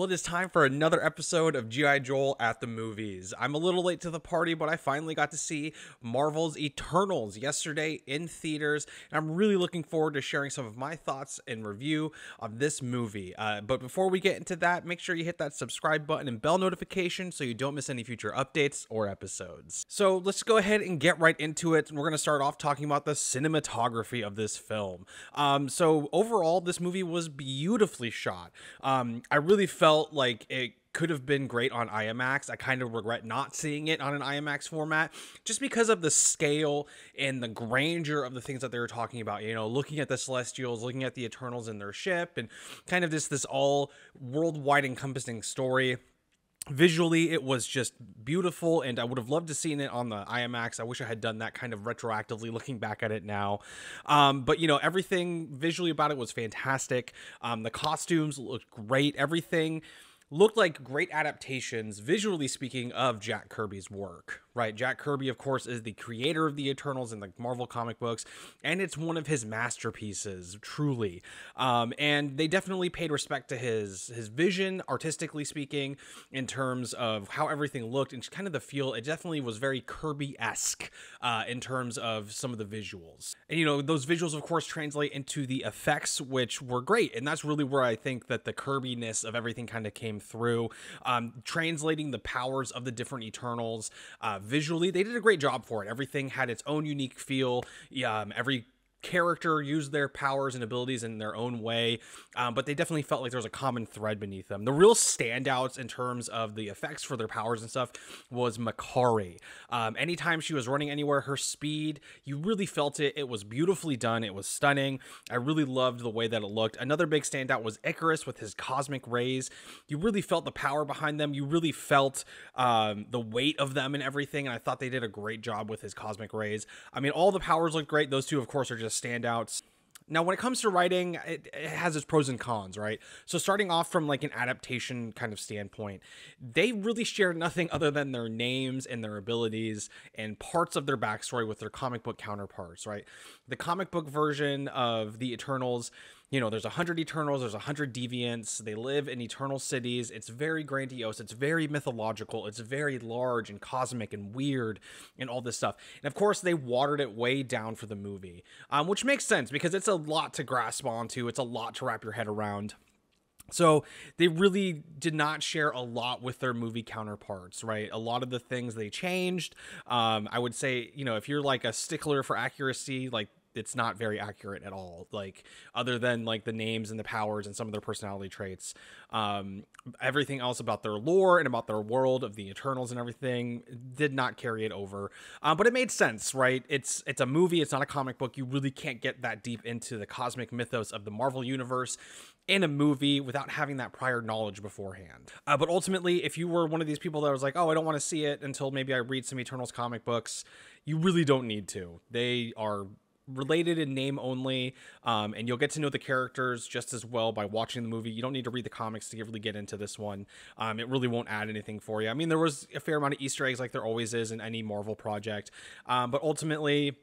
Well, it is time for another episode of G.I. Joel at the Movies. I'm a little late to the party, but I finally got to see Marvel's Eternals yesterday in theaters, and I'm really looking forward to sharing some of my thoughts and review of this movie. Uh, but before we get into that, make sure you hit that subscribe button and bell notification so you don't miss any future updates or episodes. So let's go ahead and get right into it. We're going to start off talking about the cinematography of this film. Um, so overall, this movie was beautifully shot. Um, I really felt felt like it could have been great on IMAX. I kind of regret not seeing it on an IMAX format just because of the scale and the grandeur of the things that they were talking about, you know, looking at the celestials, looking at the eternals in their ship and kind of just this all worldwide encompassing story visually it was just beautiful and i would have loved to seen it on the imax i wish i had done that kind of retroactively looking back at it now um, but you know everything visually about it was fantastic um, the costumes looked great everything looked like great adaptations visually speaking of jack kirby's work right? Jack Kirby, of course, is the creator of the Eternals in the Marvel comic books, and it's one of his masterpieces, truly. Um, and they definitely paid respect to his his vision, artistically speaking, in terms of how everything looked and kind of the feel. It definitely was very Kirby esque uh, in terms of some of the visuals, and you know those visuals, of course, translate into the effects, which were great, and that's really where I think that the ness of everything kind of came through, um, translating the powers of the different Eternals. Uh, visually, they did a great job for it. Everything had its own unique feel. Um, every character use their powers and abilities in their own way, um, but they definitely felt like there was a common thread beneath them. The real standouts in terms of the effects for their powers and stuff was Makari. Um, anytime she was running anywhere, her speed, you really felt it. It was beautifully done, it was stunning. I really loved the way that it looked. Another big standout was Icarus with his cosmic rays. You really felt the power behind them, you really felt um, the weight of them and everything, and I thought they did a great job with his cosmic rays. I mean, all the powers looked great. Those two, of course, are just of standouts. Now, when it comes to writing, it, it, has its pros and cons, right? So, starting off from like an adaptation kind of standpoint, they really share nothing other than their names and their abilities and parts of their backstory with their comic book counterparts, right? The comic book version of the Eternals you know, there's a hundred Eternals, there's a hundred Deviants. They live in Eternal cities. It's very grandiose. It's very mythological. It's very large and cosmic and weird and all this stuff. And of course, they watered it way down for the movie, um, which makes sense because it's a lot to grasp onto. It's a lot to wrap your head around. So they really did not share a lot with their movie counterparts, right? A lot of the things they changed. Um, I would say, you know, if you're like a stickler for accuracy, like it's not very accurate at all like other than like the names and the powers and some of their personality traits um, everything else about their lore and about their world of the eternals and everything did not carry it over um, but it made sense right it's it's a movie it's not a comic book you really can't get that deep into the cosmic mythos of the marvel universe in a movie without having that prior knowledge beforehand. Uh, but ultimately, if you were one of these people that was like, oh, I don't want to see it until maybe I read some Eternals comic books, you really don't need to. They are related in name only, um, and you'll get to know the characters just as well by watching the movie. You don't need to read the comics to really get into this one. Um, it really won't add anything for you. I mean, there was a fair amount of Easter eggs, like there always is in any Marvel project, um, but ultimately.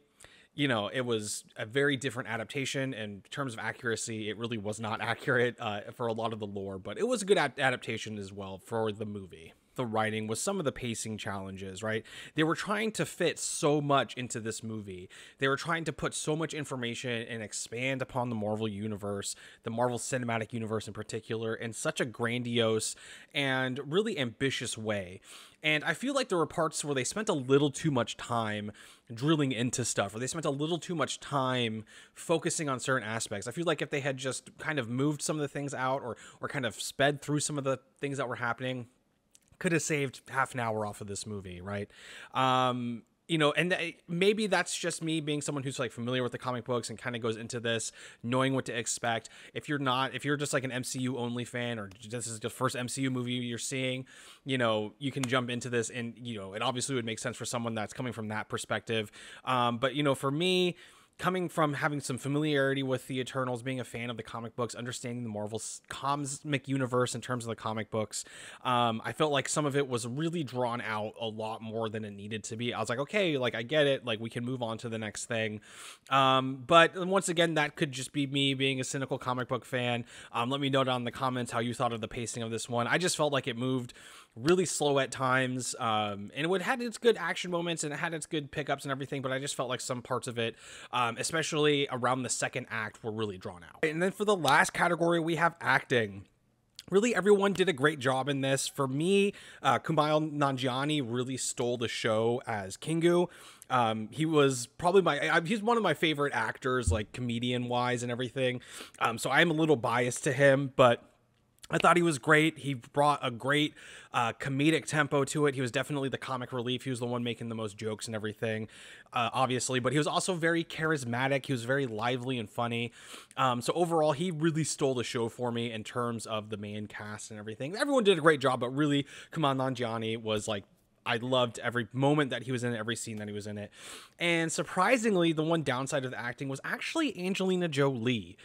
You know, it was a very different adaptation in terms of accuracy. It really was not accurate uh, for a lot of the lore, but it was a good ad- adaptation as well for the movie the writing, was some of the pacing challenges, right? They were trying to fit so much into this movie. They were trying to put so much information and expand upon the Marvel universe, the Marvel cinematic universe in particular, in such a grandiose and really ambitious way. And I feel like there were parts where they spent a little too much time drilling into stuff, or they spent a little too much time focusing on certain aspects. I feel like if they had just kind of moved some of the things out or or kind of sped through some of the things that were happening, could have saved half an hour off of this movie, right? Um, you know, and th- uh, maybe that's just me being someone who's like familiar with the comic books and kind of goes into this knowing what to expect. If you're not, if you're just like an MCU only fan or this is the first MCU movie you're seeing, you know, you can jump into this and, you know, it obviously would make sense for someone that's coming from that perspective. Um, but, you know, for me, coming from having some familiarity with the Eternals, being a fan of the comic books, understanding the Marvel cosmic universe in terms of the comic books, um, I felt like some of it was really drawn out a lot more than it needed to be. I was like, okay, like I get it, like we can move on to the next thing. Um, but uh, once again, that could just be me being a cynical comic book fan. Um, let me know down in the comments how you thought of the pacing of this one. I just felt like it moved really slow at times. Um, and it had its good action moments and it had its good pickups and everything, but I just felt like some parts of it, um, especially around the second act, were really drawn out. And then for the last category, we have acting really everyone did a great job in this. For me, uh, Kumail Nanjiani really stole the show as Kingu. Um, he was probably my I, he's one of my favorite actors, like comedian wise and everything. Um, so I'm a little biased to him, but I thought he was great. He brought a great uh, comedic tempo to it. He was definitely the comic relief. He was the one making the most jokes and everything, uh, obviously. But he was also very charismatic. He was very lively and funny. Um, so overall, he really stole the show for me in terms of the main cast and everything. Everyone did a great job, but really, Kamal Nanjiani was like I loved every moment that he was in it, every scene that he was in it. And surprisingly, the one downside of the acting was actually Angelina Jolie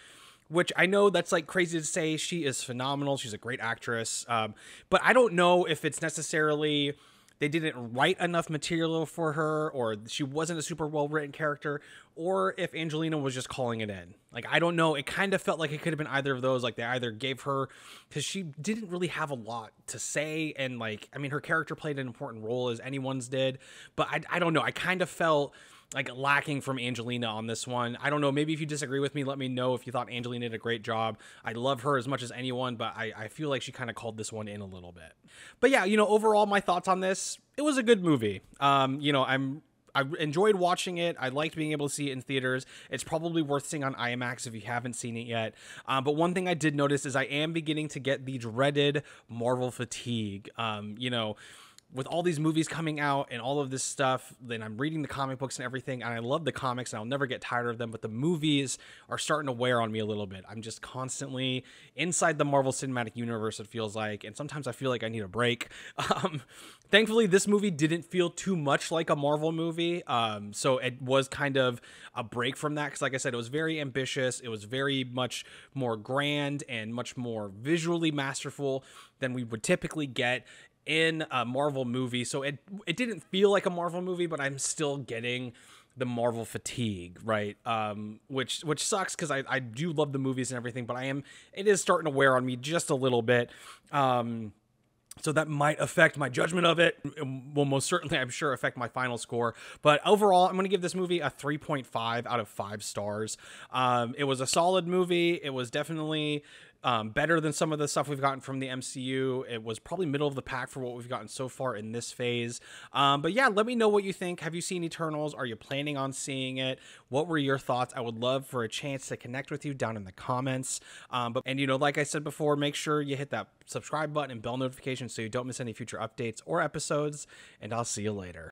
which I know that's like crazy to say. She is phenomenal. She's a great actress. Um, but I don't know if it's necessarily they didn't write enough material for her or she wasn't a super well written character or if Angelina was just calling it in. Like I don't know, it kind of felt like it could have been either of those like they either gave her cuz she didn't really have a lot to say and like I mean her character played an important role as anyone's did, but I I don't know, I kind of felt like lacking from Angelina on this one. I don't know. Maybe if you disagree with me, let me know if you thought Angelina did a great job. I love her as much as anyone, but I, I feel like she kind of called this one in a little bit. But yeah, you know, overall, my thoughts on this, it was a good movie. Um, you know, I'm I enjoyed watching it. I liked being able to see it in theaters. It's probably worth seeing on IMAX if you haven't seen it yet. Um, but one thing I did notice is I am beginning to get the dreaded Marvel fatigue. Um, you know, with all these movies coming out and all of this stuff, then I'm reading the comic books and everything, and I love the comics and I'll never get tired of them, but the movies are starting to wear on me a little bit. I'm just constantly inside the Marvel Cinematic Universe, it feels like, and sometimes I feel like I need a break. Um, thankfully, this movie didn't feel too much like a Marvel movie, um, so it was kind of a break from that, because like I said, it was very ambitious, it was very much more grand and much more visually masterful than we would typically get in a Marvel movie, so it it didn't feel like a Marvel movie, but I'm still getting the Marvel fatigue, right? Um, which which sucks because I, I do love the movies and everything, but I am it is starting to wear on me just a little bit. Um, so that might affect my judgment of it. it will most certainly, I'm sure, affect my final score. But overall, I'm going to give this movie a 3.5 out of five stars. Um, it was a solid movie. It was definitely um, better than some of the stuff we've gotten from the MCU. It was probably middle of the pack for what we've gotten so far in this phase. Um, but yeah, let me know what you think. Have you seen Eternals? Are you planning on seeing it? What were your thoughts? I would love for a chance to connect with you down in the comments. Um, but and you know, like I said before, make sure you hit that subscribe button and bell notification so you don't miss any future updates or episodes. And I'll see you later.